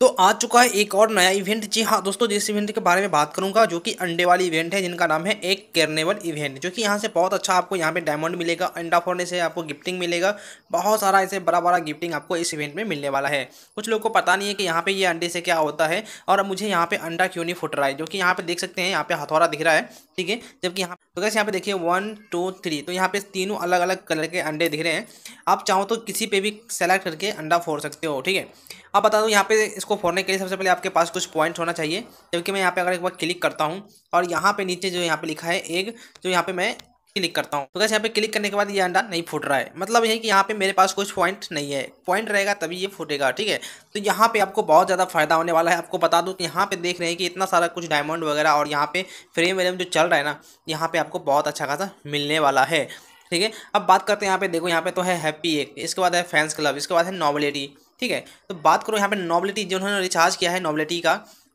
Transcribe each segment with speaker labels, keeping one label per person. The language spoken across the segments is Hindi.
Speaker 1: तो आ चुका है एक और नया इवेंट जी हाँ दोस्तों जिस इवेंट के बारे में बात करूंगा जो कि अंडे वाली इवेंट है जिनका नाम है एक कैरनेवल इवेंट जो कि यहाँ से बहुत अच्छा आपको यहाँ पे डायमंड मिलेगा अंडा फोड़ने से आपको गिफ्टिंग मिलेगा बहुत सारा ऐसे बड़ा बड़ा गिफ्टिंग आपको इस इवेंट में मिलने वाला है कुछ लोग को पता नहीं है कि यहाँ पर ये अंडे से क्या होता है और मुझे यहाँ पर अंडा क्यों नहीं फुट रहा है जो कि यहाँ पर देख सकते हैं यहाँ पे हथौरा दिख रहा है ठीक है जबकि यहाँ तो कैसे यहाँ पे देखिए वन टू थ्री तो यहाँ पे तीनों अलग अलग कलर के अंडे दिख रहे हैं आप चाहो तो किसी पे भी सेलेक्ट करके अंडा फोड़ सकते हो ठीक है आप बता दो यहाँ पे इसको फोड़ने के लिए सबसे पहले आपके पास कुछ पॉइंट होना चाहिए जबकि मैं यहाँ पे अगर एक बार क्लिक करता हूँ और यहाँ पे नीचे जो यहाँ पे लिखा है एग जो यहाँ पे मैं क्लिक करता हूँ तो कैसे यहाँ पे क्लिक करने के बाद ये अंडा नहीं फूट रहा है मतलब ये कि यहाँ पे मेरे पास कुछ पॉइंट नहीं है पॉइंट रहेगा तभी ये फूटेगा ठीक है तो यहाँ पे आपको बहुत ज़्यादा फायदा होने वाला है आपको बता दूँ कि यहाँ पे देख रहे हैं कि इतना सारा कुछ डायमंड वगैरह और यहाँ पे फ्रेम वेम जो चल रहा है ना यहाँ पर आपको बहुत अच्छा खासा मिलने वाला है ठीक है अब बात करते हैं यहाँ पे देखो यहाँ पे तो है हैप्पी एक इसके बाद है फैंस क्लब इसके बाद है नॉवलिटी ठीक है तो बात करो यहाँ पे नॉबलिटी जिन्होंने रिचार्ज किया है नॉबलिटी का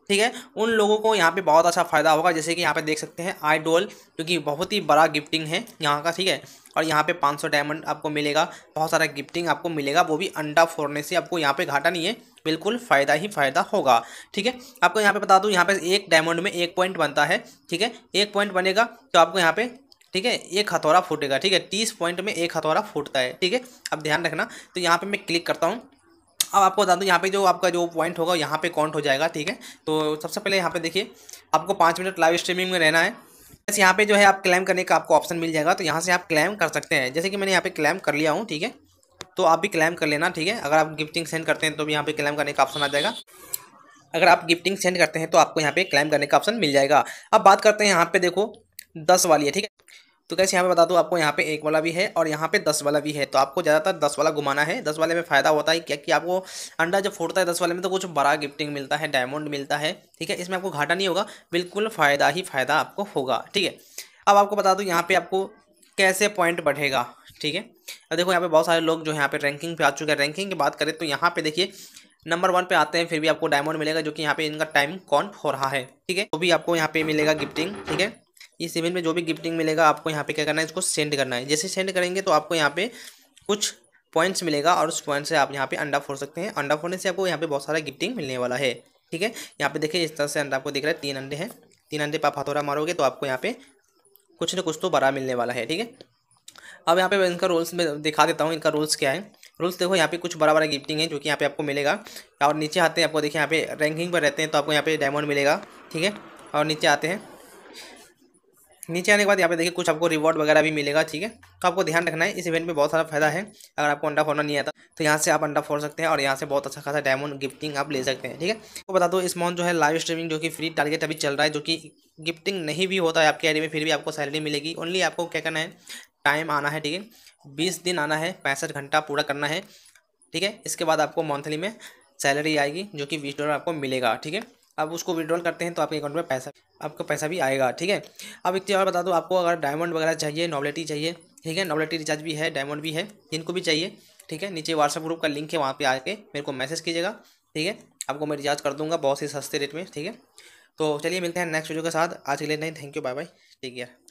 Speaker 1: ठीक है उन लोगों को यहाँ पे बहुत अच्छा फ़ायदा होगा जैसे कि यहाँ पे देख सकते हैं आईडोल क्योंकि बहुत ही बड़ा गिफ्टिंग है यहाँ का ठीक है और यहाँ पे 500 डायमंड आपको मिलेगा बहुत सारा गिफ्टिंग आपको मिलेगा वो भी अंडा फोड़ने से आपको यहाँ पे घाटा नहीं है बिल्कुल फ़ायदा ही फ़ायदा होगा ठीक है आपको यहाँ पर बता दूँ यहाँ पर एक डायमंड में एक पॉइंट बनता है ठीक है एक पॉइंट बनेगा तो आपको यहाँ पर ठीक है एक हथौरा फूटेगा ठीक है तीस पॉइंट में एक हथौरा फूटता है ठीक है अब ध्यान रखना तो यहाँ पर मैं क्लिक करता हूँ अब आपको बता दूँ यहाँ पे जो आपका जो पॉइंट होगा यहाँ पे काउंट हो जाएगा ठीक है तो सबसे पहले यहाँ पे देखिए आपको पाँच मिनट लाइव स्ट्रीमिंग में रहना है बस यहाँ पे जो है आप क्लेम करने का आपको ऑप्शन मिल जाएगा तो यहाँ से आप क्लेम कर सकते हैं जैसे कि मैंने यहाँ पे क्लेम कर लिया हूँ ठीक है तो आप भी क्लेम कर लेना ठीक है अगर आप गिफ्टिंग सेंड करते हैं तो भी यहाँ पे क्लेम करने का ऑप्शन आ जाएगा अगर आप गिफ्टिंग सेंड करते हैं तो आपको यहाँ पे क्लेम करने का ऑप्शन मिल जाएगा अब बात करते हैं यहाँ पे देखो दस वाली है ठीक है तो कैसे यहाँ पे बता दूँ आपको यहाँ पे एक वाला भी है और यहाँ पे दस वाला भी है तो आपको ज़्यादातर दस वाला घुमाना है दस वाले में फ़ायदा होता है क्या कि आपको अंडा जब फोड़ता है दस वाले में तो कुछ बड़ा गिफ्टिंग मिलता है डायमंड मिलता है ठीक है इसमें आपको घाटा नहीं होगा बिल्कुल फ़ायदा ही फ़ायदा आपको होगा ठीक है अब आपको बता दूँ यहाँ पर आपको कैसे पॉइंट बढ़ेगा ठीक है अब देखो यहाँ पे बहुत सारे लोग जो यहाँ पे रैंकिंग पे आ चुके हैं रैंकिंग की बात करें तो यहाँ पर देखिए नंबर वन पे आते हैं फिर भी आपको डायमंड मिलेगा जो कि यहाँ पे इनका टाइम कौन हो रहा है ठीक है तो भी आपको यहाँ पे मिलेगा गिफ्टिंग ठीक है इस इवेंट में जो भी गिफ्टिंग मिलेगा आपको यहाँ पे क्या करना है इसको सेंड करना है जैसे सेंड करेंगे तो आपको यहाँ पे कुछ पॉइंट्स मिलेगा और उस पॉइंट से आप यहाँ पे अंडा फोड़ सकते हैं अंडा फोड़ने से आपको यहाँ पे बहुत सारा गिफ्टिंग मिलने वाला है ठीक है यहाँ पे देखिए इस तरह से अंडा आपको दिख रहा है तीन अंडे हैं तीन अंडे पर आप हथौड़ा मारोगे तो आपको यहाँ पे कुछ ना कुछ तो बड़ा मिलने वाला है ठीक है अब यहाँ पे मैं इनका रूल्स में दिखा देता हूँ इनका रूल्स क्या है रूल्स देखो यहाँ पे कुछ बड़ा बड़ा गिफ्टिंग है जो कि यहाँ पे आपको मिलेगा और नीचे आते हैं आपको देखिए यहाँ पे रैंकिंग पर रहते हैं तो आपको यहाँ पे डायमंड मिलेगा ठीक है और नीचे आते हैं नीचे आने के बाद यहाँ पे देखिए कुछ आपको रिवॉर्ड वगैरह भी मिलेगा ठीक है तो आपको ध्यान रखना है इस इवेंट में बहुत सारा फायदा है अगर आपको अंडा फोड़ना नहीं आता तो यहाँ से आप अंडा फोड़ सकते हैं और यहाँ से बहुत अच्छा खासा डायमंड गिफ्टिंग आप ले सकते हैं ठीक है तो बता दो इस मॉन जो है लाइव स्ट्रीमिंग जो कि फ्री टारगेट अभी चल रहा है जो कि गिफ्टिंग नहीं भी होता है आपके एरिया में फिर भी आपको सैलरी मिलेगी ओनली आपको क्या करना है टाइम आना है ठीक है बीस दिन आना है पैंसठ घंटा पूरा करना है ठीक है इसके बाद आपको मंथली में सैलरी आएगी जो कि बीस डॉलर आपको मिलेगा ठीक है अब उसको विड्रॉल करते हैं तो आपके अकाउंट में पैसा आपका पैसा भी आएगा ठीक है अब एक चीज़ और बता दो आपको अगर डायमंड वगैरह चाहिए नॉबलेटी चाहिए ठीक है नॉबलेटी रिचार्ज भी है डायमंड भी है जिनको भी चाहिए ठीक है नीचे व्हाट्सअप ग्रुप का लिंक है वहाँ पर आके मेरे को मैसेज कीजिएगा ठीक है आपको मैं रिचार्ज कर दूँगा बहुत ही सस्ते रेट में ठीक है तो चलिए मिलते हैं नेक्स्ट वीडियो के साथ आज के लिए नहीं थैंक यू बाय बाय ठीक है